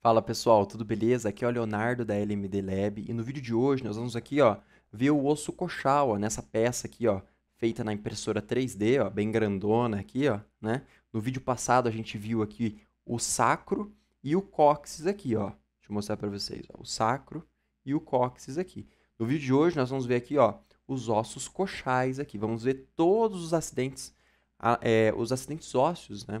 Fala pessoal, tudo beleza? Aqui é o Leonardo da LMD Lab e no vídeo de hoje nós vamos aqui ó, ver o osso coxal, ó, nessa peça aqui ó, feita na impressora 3D, ó, bem grandona aqui, ó, né? No vídeo passado a gente viu aqui o sacro e o cóccix aqui, ó. Deixa eu mostrar para vocês, ó, o sacro e o cóccix aqui. No vídeo de hoje nós vamos ver aqui, ó, os ossos coxais aqui. Vamos ver todos os acidentes, a, é, os acidentes ósseos, né,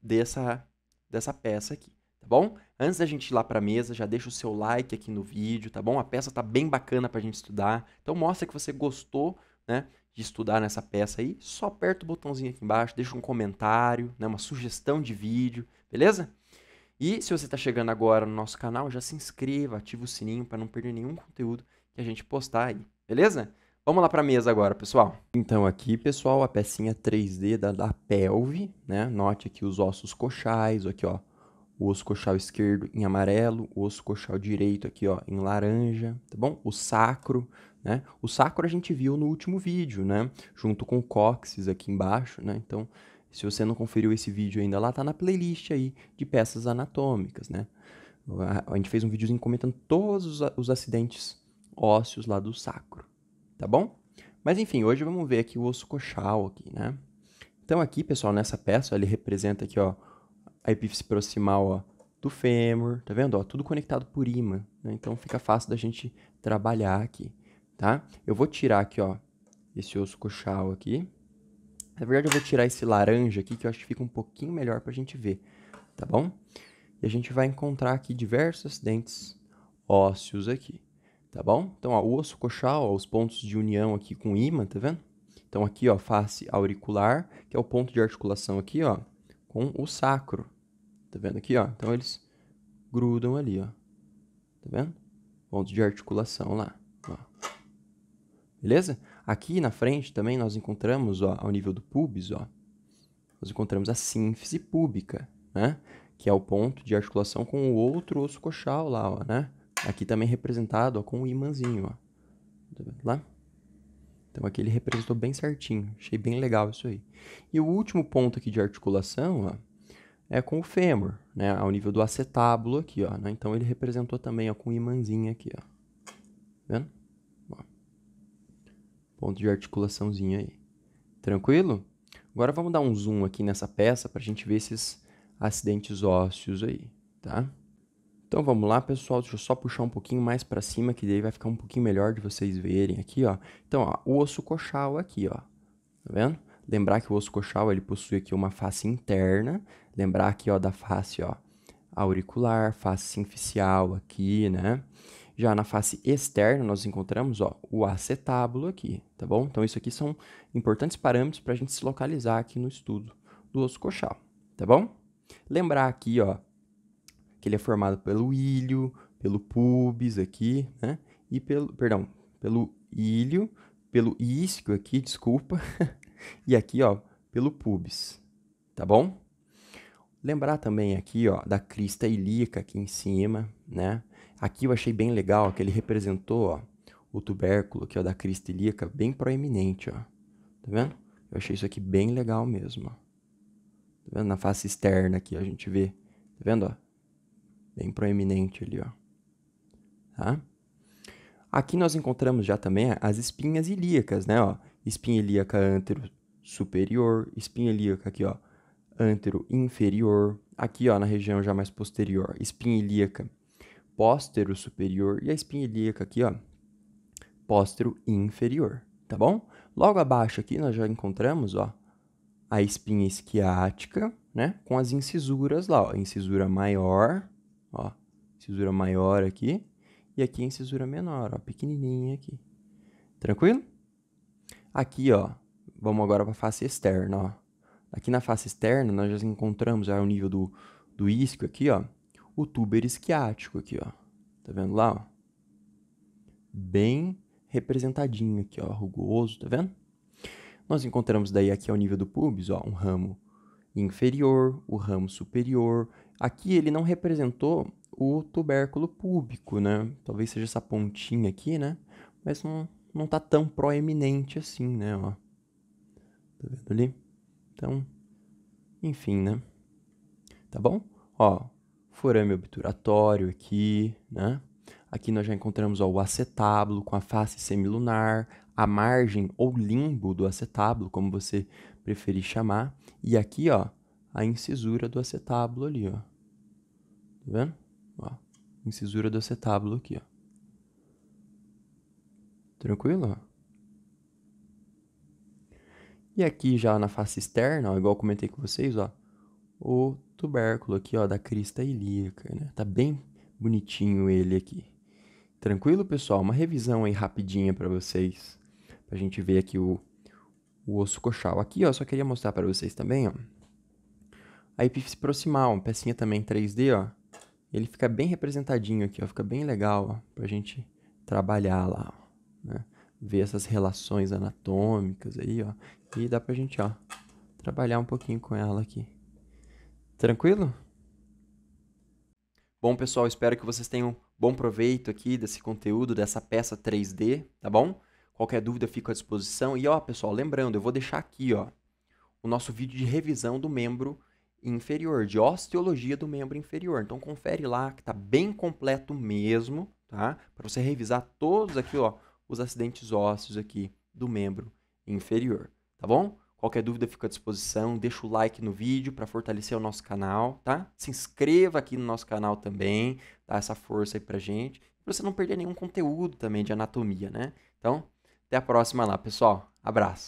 dessa dessa peça aqui bom? Antes da gente ir lá para a mesa, já deixa o seu like aqui no vídeo, tá bom? A peça tá bem bacana para a gente estudar. Então mostra que você gostou, né, de estudar nessa peça aí. Só aperta o botãozinho aqui embaixo, deixa um comentário, né, uma sugestão de vídeo, beleza? E se você está chegando agora no nosso canal, já se inscreva, ativa o sininho para não perder nenhum conteúdo que a gente postar aí, beleza? Vamos lá para a mesa agora, pessoal. Então aqui, pessoal, a pecinha 3D da, da pelve, né? Note aqui os ossos coxais, aqui ó, o osso coxal esquerdo em amarelo, o osso coxal direito aqui, ó, em laranja, tá bom? O sacro, né? O sacro a gente viu no último vídeo, né? Junto com o cóccix aqui embaixo, né? Então, se você não conferiu esse vídeo ainda lá, tá na playlist aí de peças anatômicas, né? A gente fez um videozinho comentando todos os acidentes ósseos lá do sacro, tá bom? Mas enfim, hoje vamos ver aqui o osso coxal aqui, né? Então aqui, pessoal, nessa peça, ele representa aqui, ó, a epífise proximal ó, do fêmur, tá vendo? Ó, tudo conectado por imã, né? então fica fácil da gente trabalhar aqui, tá? Eu vou tirar aqui, ó, esse osso coxal aqui. Na verdade, eu vou tirar esse laranja aqui, que eu acho que fica um pouquinho melhor pra gente ver, tá bom? E a gente vai encontrar aqui diversos dentes ósseos aqui, tá bom? Então, ó, o osso coxal, ó, os pontos de união aqui com imã, tá vendo? Então, aqui, ó, face auricular, que é o ponto de articulação aqui, ó, com o sacro. Tá vendo aqui, ó? Então eles grudam ali, ó. Tá vendo? Ponto de articulação lá, ó. Beleza? Aqui na frente também nós encontramos, ó, ao nível do pubis, ó. Nós encontramos a sínfise púbica, né? Que é o ponto de articulação com o outro osso coxal lá, ó, né? Aqui também representado, ó, com o imãzinho, ó. Tá vendo lá? Então aqui ele representou bem certinho, achei bem legal isso aí. E o último ponto aqui de articulação, ó, é com o fêmur, né, ao nível do acetábulo aqui, ó, né? Então ele representou também, ó, com um imãzinho aqui, ó. Tá vendo? Ó. Ponto de articulaçãozinho aí. Tranquilo? Agora vamos dar um zoom aqui nessa peça para a gente ver esses acidentes ósseos aí, tá? Então vamos lá, pessoal, deixa eu só puxar um pouquinho mais para cima que daí vai ficar um pouquinho melhor de vocês verem aqui, ó. Então, ó, o osso coxal aqui, ó. Tá vendo? Lembrar que o osso coxal ele possui aqui uma face interna, lembrar aqui, ó, da face, ó, auricular, face sinficial aqui, né? Já na face externa nós encontramos, ó, o acetábulo aqui, tá bom? Então isso aqui são importantes parâmetros para a gente se localizar aqui no estudo do osso coxal, tá bom? Lembrar aqui, ó, que ele é formado pelo ilho, pelo pubis aqui, né? E pelo, perdão, pelo ilho, pelo isquio aqui, desculpa, e aqui, ó, pelo pubis, tá bom? Lembrar também aqui, ó, da crista ilíaca aqui em cima, né? Aqui eu achei bem legal ó, que ele representou, ó, o tubérculo aqui, ó, da crista ilíaca bem proeminente, ó. Tá vendo? Eu achei isso aqui bem legal mesmo, ó. Tá vendo? Na face externa aqui, ó, a gente vê. Tá vendo, ó? bem proeminente ali, ó. Tá? Aqui nós encontramos já também as espinhas ilíacas, né, ó. Espinha ilíaca antero superior, espinha ilíaca aqui, ó, antero inferior, aqui, ó, na região já mais posterior, espinha ilíaca póstero superior e a espinha ilíaca aqui, ó, póstero inferior, tá bom? Logo abaixo aqui nós já encontramos, ó, a espinha esquiática, né, com as incisuras lá, ó, incisura maior ó, cisura maior aqui, e aqui em cisura menor, ó, pequenininha aqui. Tranquilo? Aqui, ó, vamos agora para a face externa, ó. Aqui na face externa, nós já encontramos já o nível do, do isco aqui, ó, o tuber isquiático aqui, ó. Tá vendo lá, ó? Bem representadinho aqui, ó, rugoso, tá vendo? Nós encontramos daí aqui ao nível do pubis, ó, um ramo inferior, o ramo superior. Aqui ele não representou o tubérculo púbico, né? Talvez seja essa pontinha aqui, né? Mas não, não tá tão proeminente assim, né? Ó. Tá vendo ali? Então, enfim, né? Tá bom? Ó, forame obturatório aqui, né? Aqui nós já encontramos ó, o acetábulo com a face semilunar, a margem ou limbo do acetábulo, como você preferi chamar. E aqui, ó, a incisura do acetábulo ali, ó. Tá vendo? Ó, incisura do acetábulo aqui, ó. Tranquilo? E aqui já na face externa, ó, igual comentei com vocês, ó, o tubérculo aqui, ó, da crista ilíaca, né? Tá bem bonitinho ele aqui. Tranquilo, pessoal? Uma revisão aí rapidinha para vocês, pra gente ver aqui o o osso coxal. Aqui, ó, só queria mostrar para vocês também, ó. A epífise proximal, uma pecinha também 3D, ó. Ele fica bem representadinho aqui, ó. Fica bem legal, ó, pra gente trabalhar lá, ó, né? Ver essas relações anatômicas aí, ó. E dá pra gente, ó, trabalhar um pouquinho com ela aqui. Tranquilo? Bom, pessoal, espero que vocês tenham bom proveito aqui desse conteúdo, dessa peça 3D, tá bom? Qualquer dúvida, fico à disposição. E, ó, pessoal, lembrando, eu vou deixar aqui, ó, o nosso vídeo de revisão do membro inferior, de osteologia do membro inferior. Então, confere lá, que tá bem completo mesmo, tá? Para você revisar todos aqui, ó, os acidentes ósseos aqui do membro inferior, tá bom? Qualquer dúvida fica à disposição, deixa o like no vídeo para fortalecer o nosso canal, tá? Se inscreva aqui no nosso canal também, dá essa força aí pra gente, pra você não perder nenhum conteúdo também de anatomia, né? Então, até a próxima lá, pessoal. Abraço.